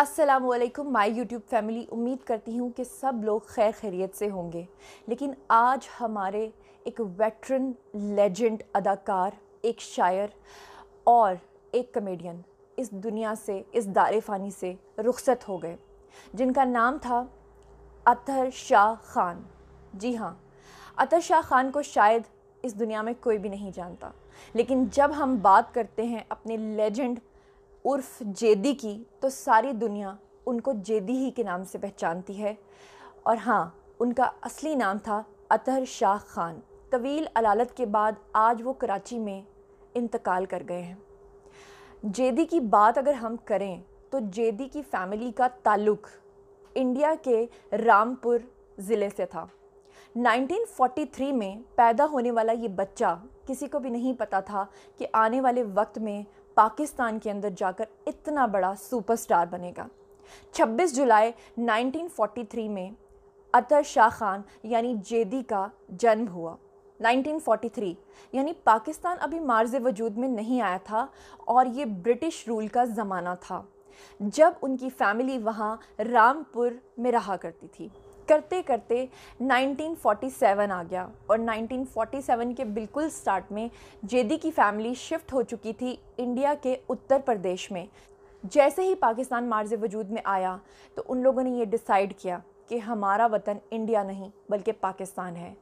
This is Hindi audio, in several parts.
वालेकुम माई यूट्यूब फैमिली उम्मीद करती हूँ कि सब लोग खैर खैरियत से होंगे लेकिन आज हमारे एक वेटरन लेजेंड अदाकार एक शायर और एक कमेडियन इस दुनिया से इस दार फ़ानी से रुखसत हो गए जिनका नाम था अतर शाह खान जी हाँ अतर शाह खान को शायद इस दुनिया में कोई भी नहीं जानता लेकिन जब हम बात करते हैं अपने लेजेंड उर्फ जेदी की तो सारी दुनिया उनको जेदी ही के नाम से पहचानती है और हाँ उनका असली नाम था अतहर शाह खान तवील अलालत के बाद आज वो कराची में इंतकाल कर गए हैं जेदी की बात अगर हम करें तो जेदी की फैमिली का ताल्लुक इंडिया के रामपुर ज़िले से था 1943 में पैदा होने वाला ये बच्चा किसी को भी नहीं पता था कि आने वाले वक्त में पाकिस्तान के अंदर जाकर इतना बड़ा सुपरस्टार बनेगा 26 जुलाई 1943 में अतर शाह खान यानी जेदी का जन्म हुआ 1943 यानी पाकिस्तान अभी मार्ज वजूद में नहीं आया था और ये ब्रिटिश रूल का ज़माना था जब उनकी फैमिली वहाँ रामपुर में रहा करती थी करते करते 1947 आ गया और 1947 के बिल्कुल स्टार्ट में जेदी की फैमिली शिफ्ट हो चुकी थी इंडिया के उत्तर प्रदेश में जैसे ही पाकिस्तान मार्ज वजूद में आया तो उन लोगों ने ये डिसाइड किया कि हमारा वतन इंडिया नहीं बल्कि पाकिस्तान है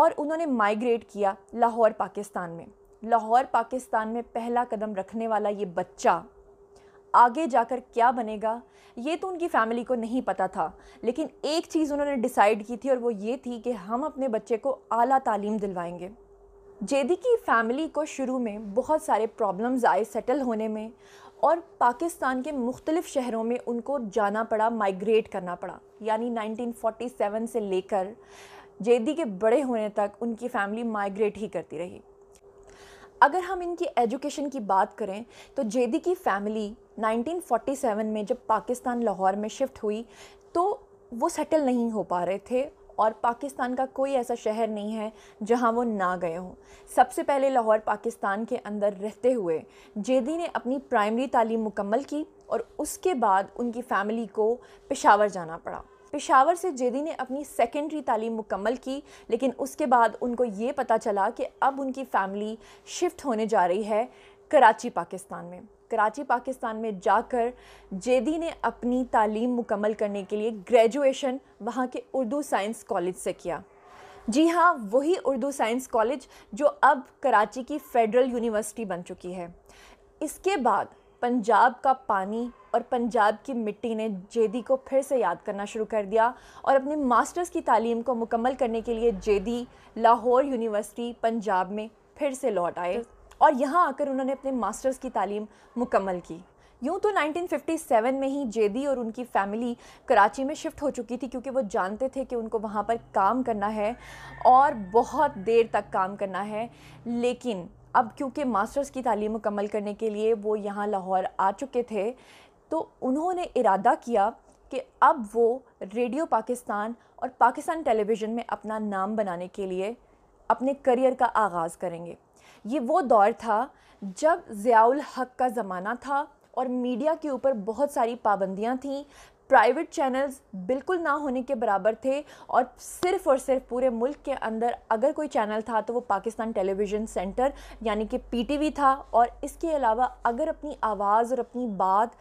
और उन्होंने माइग्रेट किया लाहौर पाकिस्तान में लाहौर पाकिस्तान में पहला कदम रखने वाला ये बच्चा आगे जाकर क्या बनेगा ये तो उनकी फैमिली को नहीं पता था लेकिन एक चीज़ उन्होंने डिसाइड की थी और वो ये थी कि हम अपने बच्चे को आला तालीम दिलवाएंगे जेदी की फैमिली को शुरू में बहुत सारे प्रॉब्लम्स आए सेटल होने में और पाकिस्तान के मुख्तलिफ़ शहरों में उनको जाना पड़ा माइग्रेट करना पड़ा यानी 1947 से लेकर जेदी के बड़े होने तक उनकी फ़ैमिली माइग्रेट ही करती रही अगर हम इनकी एजुकेशन की बात करें तो जेदी की फैमिली 1947 में जब पाकिस्तान लाहौर में शिफ्ट हुई तो वो सेटल नहीं हो पा रहे थे और पाकिस्तान का कोई ऐसा शहर नहीं है जहां वो ना गए हों सबसे पहले लाहौर पाकिस्तान के अंदर रहते हुए जेदी ने अपनी प्राइमरी तालीम मुकम्मल की और उसके बाद उनकी फ़ैमिली को पेशावर जाना पड़ा पेशावर से जेदी ने अपनी सेकेंडरी तालीम मुकम्मल की लेकिन उसके बाद उनको ये पता चला कि अब उनकी फ़ैमिली शिफ्ट होने जा रही है कराची पाकिस्तान में कराची पाकिस्तान में जाकर जेदी ने अपनी तालीम मुकम्मल करने के लिए ग्रेजुएशन वहाँ के उर्दू साइंस कॉलेज से किया जी हाँ वही उर्दू साइंस कॉलेज जो अब कराची की फेडरल यूनिवर्सिटी बन चुकी है इसके बाद पंजाब का पानी और पंजाब की मिट्टी ने जेदी को फिर से याद करना शुरू कर दिया और अपने मास्टर्स की तालीम को मुकम्मल करने के लिए जेदी लाहौर यूनिवर्सिटी पंजाब में फिर से लौट आए और यहाँ आकर उन्होंने अपने मास्टर्स की तालीम मुकम्मल की यूँ तो 1957 में ही जेदी और उनकी फैमिली कराची में शिफ्ट हो चुकी थी क्योंकि वो जानते थे कि उनको वहाँ पर काम करना है और बहुत देर तक काम करना है लेकिन अब क्योंकि मास्टर्स की तालीम मुकम्मल करने के लिए वो यहाँ लाहौर आ चुके थे तो उन्होंने इरादा किया कि अब वो रेडियो पाकिस्तान और पाकिस्तान टेलीविज़न में अपना नाम बनाने के लिए अपने करियर का आगाज़ करेंगे ये वो दौर था जब ज़ियाउल हक का ज़माना था और मीडिया के ऊपर बहुत सारी पाबंदियाँ थीं प्राइवेट चैनल्स बिल्कुल ना होने के बराबर थे और सिर्फ और सिर्फ पूरे मुल्क के अंदर अगर कोई चैनल था तो वो पाकिस्तान टेलीविज़न सेंटर यानी कि पीटीवी था और इसके अलावा अगर अपनी आवाज़ और अपनी बात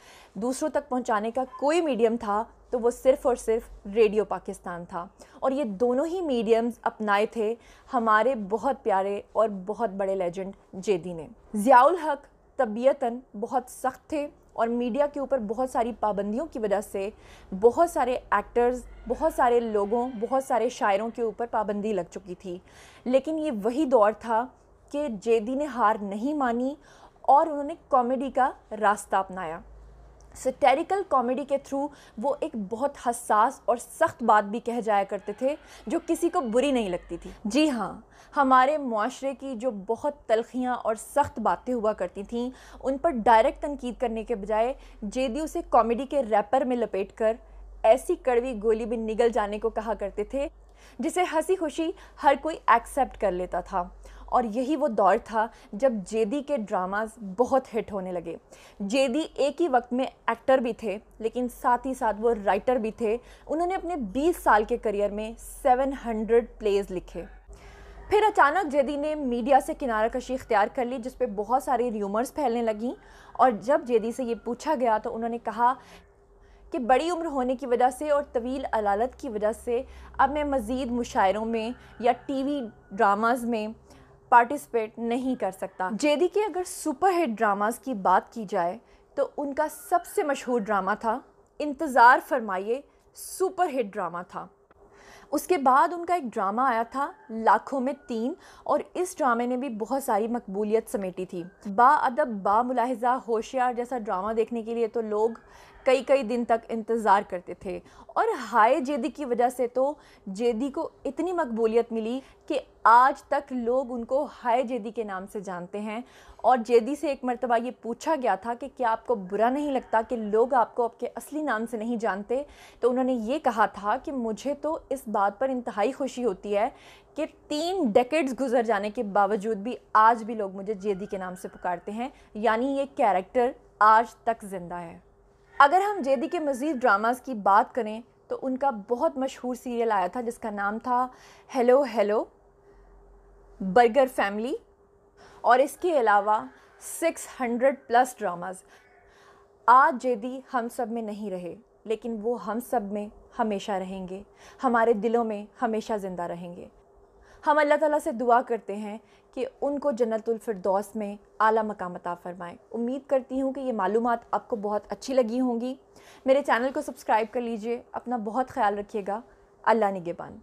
दूसरों तक पहुंचाने का कोई मीडियम था तो वो सिर्फ़ और सिर्फ रेडियो पाकिस्तान था और ये दोनों ही मीडियम्स अपनाए थे हमारे बहुत प्यारे और बहुत बड़े लेजेंड जेदी ने ज़ियाउल हक तबीयता बहुत सख्त थे और मीडिया के ऊपर बहुत सारी पाबंदियों की वजह से बहुत सारे एक्टर्स बहुत सारे लोगों बहुत सारे शायरों के ऊपर पाबंदी लग चुकी थी लेकिन ये वही दौर था कि जेदी ने हार नहीं मानी और उन्होंने कॉमेडी का रास्ता अपनाया सटेरिकल कॉमेडी के थ्रू वो एक बहुत हसास और सख्त बात भी कह जाया करते थे जो किसी को बुरी नहीं लगती थी जी हाँ हमारे माशरे की जो बहुत तलखियाँ और सख्त बातें हुआ करती थीं उन पर डायरेक्ट तनकीद करने के बजाय जेदी उसे कॉमेडी के रैपर में लपेट कर ऐसी कड़वी गोली भी निगल जाने को कहा करते थे जिसे हंसी खुशी हर कोई एक्सेप्ट कर लेता था और यही वो दौर था जब जेदी के ड्रामास बहुत हिट होने लगे जेदी एक ही वक्त में एक्टर भी थे लेकिन साथ ही साथ वो राइटर भी थे उन्होंने अपने 20 साल के करियर में 700 प्लेज लिखे फिर अचानक जेदी ने मीडिया से किनारा कशी इख्तियार कर ली जिस पे बहुत सारी र्यूमर्स फैलने लगीं और जब जेदी से ये पूछा गया तो उन्होंने कहा कि बड़ी उम्र होने की वजह से और तवील अलालत की वजह से अब मैं मज़ीद मुशायरों में या टीवी ड्रामास में पार्टिसिपेट नहीं कर सकता जेडी के अगर सुपरहिट ड्रामास की बात की जाए तो उनका सबसे मशहूर ड्रामा था इंतज़ार फरमाइए सुपरहिट ड्रामा था उसके बाद उनका एक ड्रामा आया था लाखों में तीन और इस ड्रामे ने भी बहुत सारी मकबूलियत समेटी थी बा अदब बा मुलाहिजा होशियार जैसा ड्रामा देखने के लिए तो लोग कई कई दिन तक इंतज़ार करते थे और हाय जेदी की वजह से तो जेदी को इतनी मकबूलियत मिली कि आज तक लोग उनको हाय जेदी के नाम से जानते हैं और जेदी से एक मरतबा ये पूछा गया था कि क्या आपको बुरा नहीं लगता कि लोग आपको आपके असली नाम से नहीं जानते तो उन्होंने ये कहा था कि मुझे तो इस बात पर इंतहाई खुशी होती है कि तीन डेकेड्स गुजर जाने के बावजूद भी आज भी लोग मुझे जेदी के नाम से पुकारते हैं यानी ये कैरेक्टर आज तक ज़िंदा है अगर हम जेदी के मज़ीद ड्रामास की बात करें तो उनका बहुत मशहूर सीरियल आया था जिसका नाम था हेलो हेलो बर्गर फैमिली और इसके अलावा 600 प्लस ड्रामास आज जेदी हम सब में नहीं रहे लेकिन वो हम सब में हमेशा रहेंगे हमारे दिलों में हमेशा ज़िंदा रहेंगे हम अल्लाह ताला से दुआ करते हैं कि उनको जन्नतफरदौस में आला मकाम अता फ़रमाएँ उम्मीद करती हूँ कि ये मालूम आपको बहुत अच्छी लगी होंगी मेरे चैनल को सब्सक्राइब कर लीजिए अपना बहुत ख्याल रखिएगा अल्लाह निगेबान